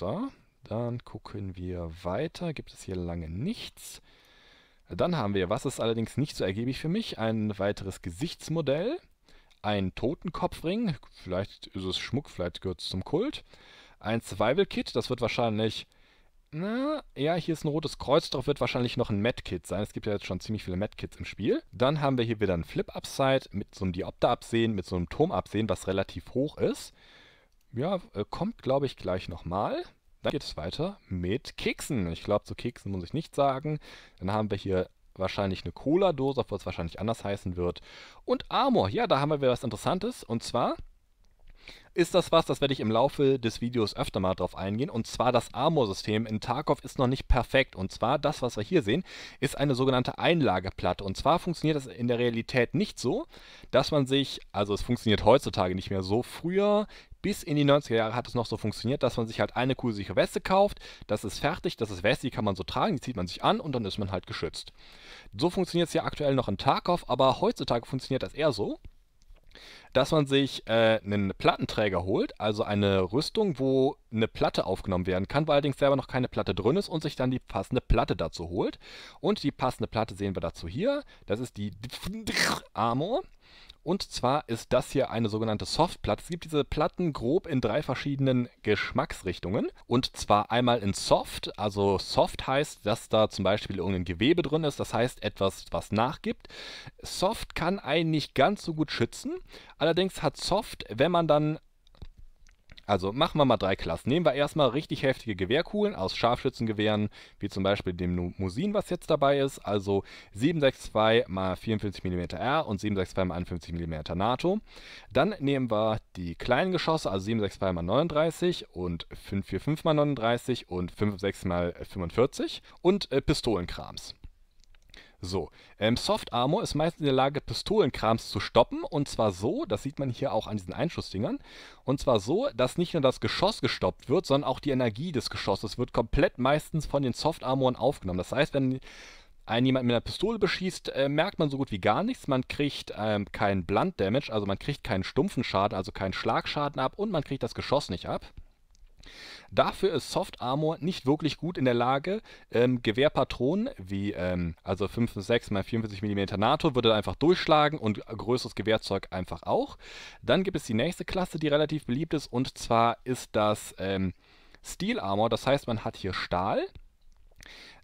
So, dann gucken wir weiter. Gibt es hier lange nichts? Dann haben wir, was ist allerdings nicht so ergiebig für mich, ein weiteres Gesichtsmodell, ein Totenkopfring, vielleicht ist es Schmuck, vielleicht gehört es zum Kult, ein Survival-Kit, das wird wahrscheinlich, na, ja, hier ist ein rotes Kreuz drauf, wird wahrscheinlich noch ein Mad-Kit sein. Es gibt ja jetzt schon ziemlich viele Mad-Kits im Spiel. Dann haben wir hier wieder ein Flip-Upside mit so einem Diopter-Absehen, mit so einem Turm-Absehen, was relativ hoch ist ja, äh, kommt, glaube ich, gleich nochmal. Dann geht es weiter mit Keksen. Ich glaube, zu Keksen muss ich nichts sagen. Dann haben wir hier wahrscheinlich eine Cola-Dose, obwohl es wahrscheinlich anders heißen wird. Und Armor. Ja, da haben wir wieder was Interessantes. Und zwar ist das was, das werde ich im Laufe des Videos öfter mal drauf eingehen. Und zwar das Armor-System in Tarkov ist noch nicht perfekt. Und zwar das, was wir hier sehen, ist eine sogenannte Einlageplatte. Und zwar funktioniert das in der Realität nicht so, dass man sich, also es funktioniert heutzutage nicht mehr so. Früher bis in die 90er Jahre hat es noch so funktioniert, dass man sich halt eine kugelsichere Weste kauft, das ist fertig, das ist Weste, die kann man so tragen, die zieht man sich an und dann ist man halt geschützt. So funktioniert es ja aktuell noch in Tarkov, aber heutzutage funktioniert das eher so, dass man sich äh, einen Plattenträger holt, also eine Rüstung, wo eine Platte aufgenommen werden kann, weil allerdings selber noch keine Platte drin ist und sich dann die passende Platte dazu holt. Und die passende Platte sehen wir dazu hier. Das ist die Armor. Und zwar ist das hier eine sogenannte Softplatte. Es gibt diese Platten grob in drei verschiedenen Geschmacksrichtungen. Und zwar einmal in Soft. Also Soft heißt, dass da zum Beispiel irgendein Gewebe drin ist. Das heißt etwas, was nachgibt. Soft kann einen nicht ganz so gut schützen. Allerdings hat Soft, wenn man dann also machen wir mal drei Klassen. Nehmen wir erstmal richtig heftige Gewehrkugeln aus Scharfschützengewehren, wie zum Beispiel dem Musin, was jetzt dabei ist. Also 762 x 44 mm R und 762 x 51 mm NATO. Dann nehmen wir die kleinen Geschosse, also 762 x 39 und 545 x 39 und 56 x 45 und äh, Pistolenkrams. So, ähm, Soft Armor ist meistens in der Lage, Pistolenkrams zu stoppen. Und zwar so, das sieht man hier auch an diesen Einschussdingern. Und zwar so, dass nicht nur das Geschoss gestoppt wird, sondern auch die Energie des Geschosses wird komplett meistens von den Soft Armoren aufgenommen. Das heißt, wenn einen jemand mit einer Pistole beschießt, äh, merkt man so gut wie gar nichts. Man kriegt ähm, keinen Blunt Damage, also man kriegt keinen stumpfen Schaden, also keinen Schlagschaden ab und man kriegt das Geschoss nicht ab. Dafür ist Soft Armor nicht wirklich gut in der Lage. Ähm, Gewehrpatronen wie ähm, also 5, 6 x 44 mm NATO würde einfach durchschlagen und größeres Gewehrzeug einfach auch. Dann gibt es die nächste Klasse, die relativ beliebt ist und zwar ist das ähm, Steel Armor. Das heißt, man hat hier Stahl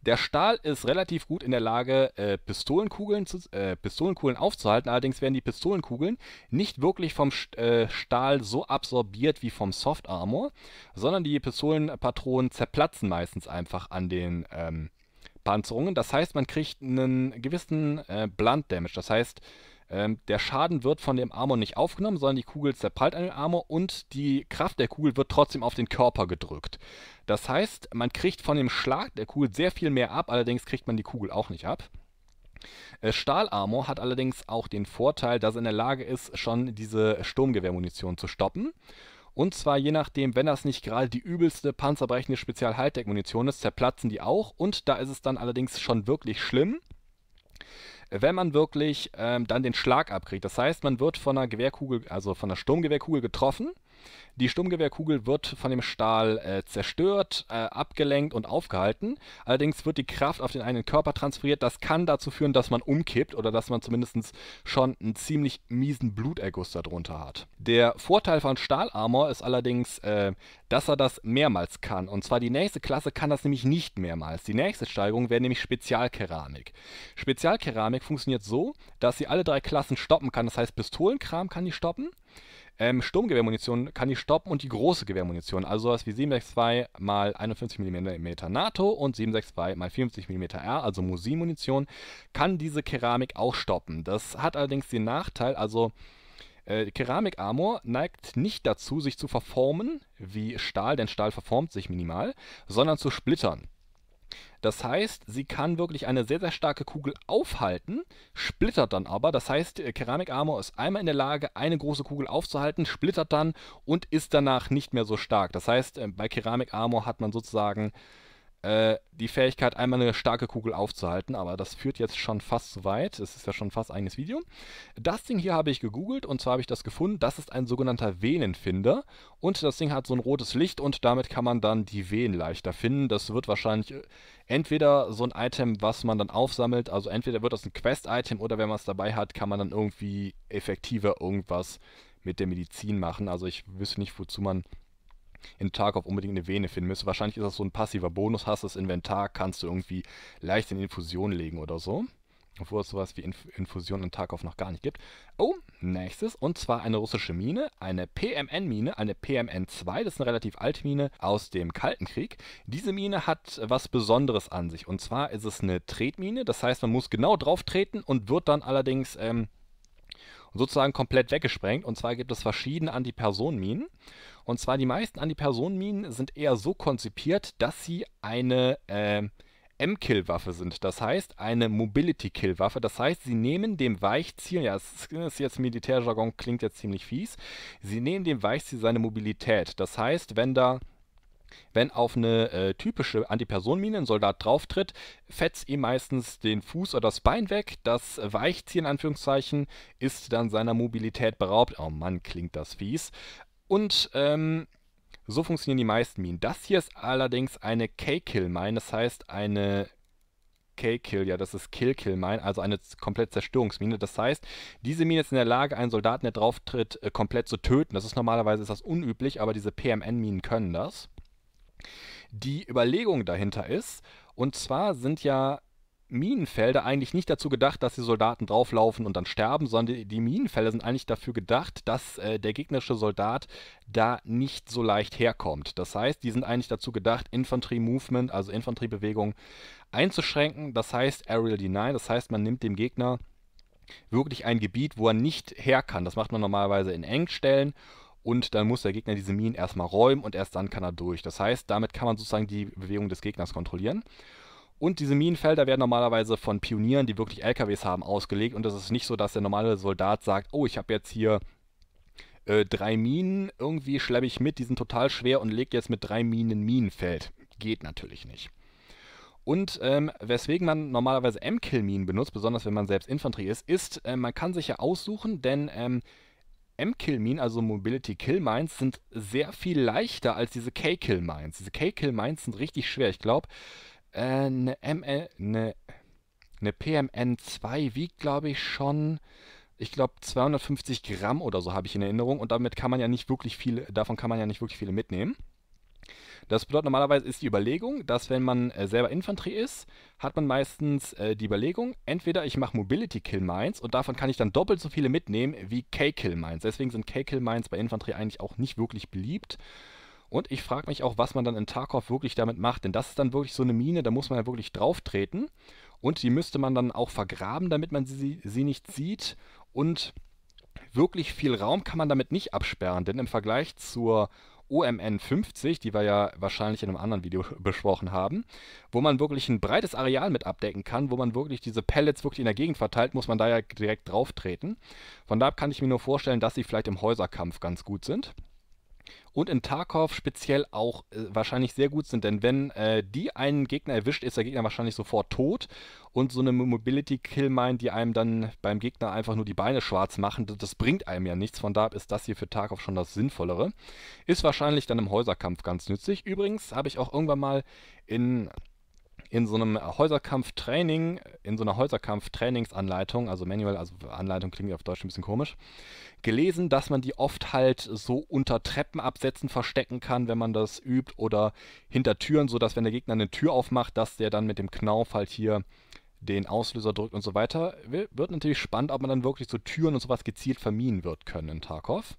der Stahl ist relativ gut in der Lage, äh, Pistolenkugeln, zu, äh, Pistolenkugeln aufzuhalten, allerdings werden die Pistolenkugeln nicht wirklich vom äh, Stahl so absorbiert wie vom Soft Armor, sondern die Pistolenpatronen zerplatzen meistens einfach an den ähm, Panzerungen. Das heißt, man kriegt einen gewissen äh, Blunt Damage. Das heißt, ähm, der Schaden wird von dem Armor nicht aufgenommen, sondern die Kugel zerprallt an den Armor und die Kraft der Kugel wird trotzdem auf den Körper gedrückt. Das heißt, man kriegt von dem Schlag der Kugel sehr viel mehr ab, allerdings kriegt man die Kugel auch nicht ab. Äh, Stahlarmor hat allerdings auch den Vorteil, dass er in der Lage ist, schon diese Sturmgewehrmunition zu stoppen. Und zwar je nachdem, wenn das nicht gerade die übelste panzerbrechende Spezial-Hightech-Munition ist, zerplatzen die auch. Und da ist es dann allerdings schon wirklich schlimm wenn man wirklich ähm, dann den Schlag abkriegt. Das heißt, man wird von einer Gewehrkugel, also von einer Sturmgewehrkugel getroffen die Sturmgewehrkugel wird von dem Stahl äh, zerstört, äh, abgelenkt und aufgehalten. Allerdings wird die Kraft auf den einen Körper transferiert. Das kann dazu führen, dass man umkippt oder dass man zumindest schon einen ziemlich miesen Bluterguss darunter hat. Der Vorteil von Stahlarmor ist allerdings, äh, dass er das mehrmals kann. Und zwar die nächste Klasse kann das nämlich nicht mehrmals. Die nächste Steigerung wäre nämlich Spezialkeramik. Spezialkeramik funktioniert so, dass sie alle drei Klassen stoppen kann. Das heißt, Pistolenkram kann die stoppen. Ähm, Sturmgewehrmunition kann die stoppen und die große Gewehrmunition, also sowas wie 762 x 51 mm NATO und 762 x 54 mm R, also Musi-Munition, kann diese Keramik auch stoppen. Das hat allerdings den Nachteil, also äh, Keramik-Armor neigt nicht dazu, sich zu verformen wie Stahl, denn Stahl verformt sich minimal, sondern zu splittern. Das heißt, sie kann wirklich eine sehr, sehr starke Kugel aufhalten, splittert dann aber. Das heißt, äh, Keramik Armor ist einmal in der Lage, eine große Kugel aufzuhalten, splittert dann und ist danach nicht mehr so stark. Das heißt, äh, bei Keramik Armor hat man sozusagen äh, die Fähigkeit, einmal eine starke Kugel aufzuhalten, aber das führt jetzt schon fast zu weit. Es ist ja schon fast eigenes Video. Das Ding hier habe ich gegoogelt und zwar habe ich das gefunden. Das ist ein sogenannter Venenfinder und das Ding hat so ein rotes Licht und damit kann man dann die Venen leichter finden. Das wird wahrscheinlich äh, entweder so ein Item, was man dann aufsammelt, also entweder wird das ein Quest-Item oder wenn man es dabei hat, kann man dann irgendwie effektiver irgendwas mit der Medizin machen. Also ich wüsste nicht, wozu man in Tarkov unbedingt eine Vene finden müsste. Wahrscheinlich ist das so ein passiver Bonus, hast du das Inventar, kannst du irgendwie leicht in Infusion legen oder so. Obwohl es sowas wie Inf Infusion in Tarkov noch gar nicht gibt. Oh, nächstes. Und zwar eine russische Mine, eine PMN-Mine, eine PMN-2. Das ist eine relativ alte Mine aus dem Kalten Krieg. Diese Mine hat was Besonderes an sich. Und zwar ist es eine Tretmine. Das heißt, man muss genau drauf treten und wird dann allerdings ähm, sozusagen komplett weggesprengt. Und zwar gibt es verschiedene Antipersonenminen. Und zwar die meisten Antipersonenminen sind eher so konzipiert, dass sie eine äh, M-Kill-Waffe sind. Das heißt, eine Mobility-Kill-Waffe. Das heißt, sie nehmen dem Weichziel, ja, das ist jetzt Militärjargon, klingt jetzt ziemlich fies, sie nehmen dem Weichziel seine Mobilität. Das heißt, wenn da wenn auf eine äh, typische Antipersonenmine ein Soldat drauftritt, fetzt ihm meistens den Fuß oder das Bein weg. Das Weichziehen, in Anführungszeichen, ist dann seiner Mobilität beraubt. Oh Mann, klingt das fies. Und ähm, so funktionieren die meisten Minen. Das hier ist allerdings eine K-Kill-Mine, das heißt eine K-Kill, ja, das ist Kill-Kill-Mine, also eine komplett Zerstörungsmine. Das heißt, diese Mine ist in der Lage, einen Soldaten, der drauftritt, äh, komplett zu töten. Das ist normalerweise ist das unüblich, aber diese PMN-Minen können das. Die Überlegung dahinter ist, und zwar sind ja Minenfelder eigentlich nicht dazu gedacht, dass die Soldaten drauflaufen und dann sterben, sondern die, Minenfelder sind eigentlich dafür gedacht, dass äh, der gegnerische Soldat da nicht so leicht herkommt. Das heißt, die sind eigentlich dazu gedacht, Infanterie-Movement, also Infanteriebewegung, einzuschränken. Das heißt Aerial Deny, das heißt, man nimmt dem Gegner wirklich ein Gebiet, wo er nicht her kann. Das macht man normalerweise in Engstellen und dann muss der Gegner diese Minen erstmal räumen und erst dann kann er durch. Das heißt, damit kann man sozusagen die Bewegung des Gegners kontrollieren. Und diese Minenfelder werden normalerweise von Pionieren, die wirklich LKWs haben, ausgelegt. Und es ist nicht so, dass der normale Soldat sagt, oh, ich habe jetzt hier äh, drei Minen, irgendwie schleppe ich mit, die sind total schwer und lege jetzt mit drei Minen ein Minenfeld. Geht natürlich nicht. Und ähm, weswegen man normalerweise M-Kill-Minen benutzt, besonders wenn man selbst Infanterie ist, ist, äh, man kann sich ja aussuchen, denn ähm, m kill mines also Mobility Kill Mines, sind sehr viel leichter als diese K-Kill Mines. Diese K-Kill Mines sind richtig schwer. Ich glaube, eine äh, ne ne, ne PMN2 wiegt, glaube ich, schon, ich glaube, 250 Gramm oder so habe ich in Erinnerung. Und damit kann man ja nicht wirklich viele, davon kann man ja nicht wirklich viele mitnehmen. Das bedeutet normalerweise ist die Überlegung, dass wenn man äh, selber Infanterie ist, hat man meistens äh, die Überlegung, entweder ich mache Mobility Kill Mines und davon kann ich dann doppelt so viele mitnehmen wie K-Kill Mines. Deswegen sind K-Kill Mines bei Infanterie eigentlich auch nicht wirklich beliebt. Und ich frage mich auch, was man dann in Tarkov wirklich damit macht, denn das ist dann wirklich so eine Mine, da muss man ja wirklich drauf treten und die müsste man dann auch vergraben, damit man sie, sie nicht sieht und wirklich viel Raum kann man damit nicht absperren, denn im Vergleich zur OMN50, die wir ja wahrscheinlich in einem anderen Video besprochen haben, wo man wirklich ein breites Areal mit abdecken kann, wo man wirklich diese Pellets wirklich in der Gegend verteilt, muss man da ja direkt drauf treten. Von daher kann ich mir nur vorstellen, dass sie vielleicht im Häuserkampf ganz gut sind und in Tarkov speziell auch äh, wahrscheinlich sehr gut sind. Denn wenn äh, die einen Gegner erwischt, ist der Gegner wahrscheinlich sofort tot. Und so eine Mobility-Kill-Mine, die einem dann beim Gegner einfach nur die Beine schwarz machen, das, das bringt einem ja nichts. Von daher ist das hier für Tarkov schon das Sinnvollere. Ist wahrscheinlich dann im Häuserkampf ganz nützlich. Übrigens habe ich auch irgendwann mal in in so einem Häuserkampftraining, in so einer Häuserkampftrainingsanleitung, also Manual, also Anleitung klingt auf Deutsch ein bisschen komisch, gelesen, dass man die oft halt so unter Treppenabsätzen verstecken kann, wenn man das übt, oder hinter Türen, sodass wenn der Gegner eine Tür aufmacht, dass der dann mit dem Knauf halt hier den Auslöser drückt und so weiter. Wird natürlich spannend, ob man dann wirklich so Türen und sowas gezielt vermieden wird können in Tarkov.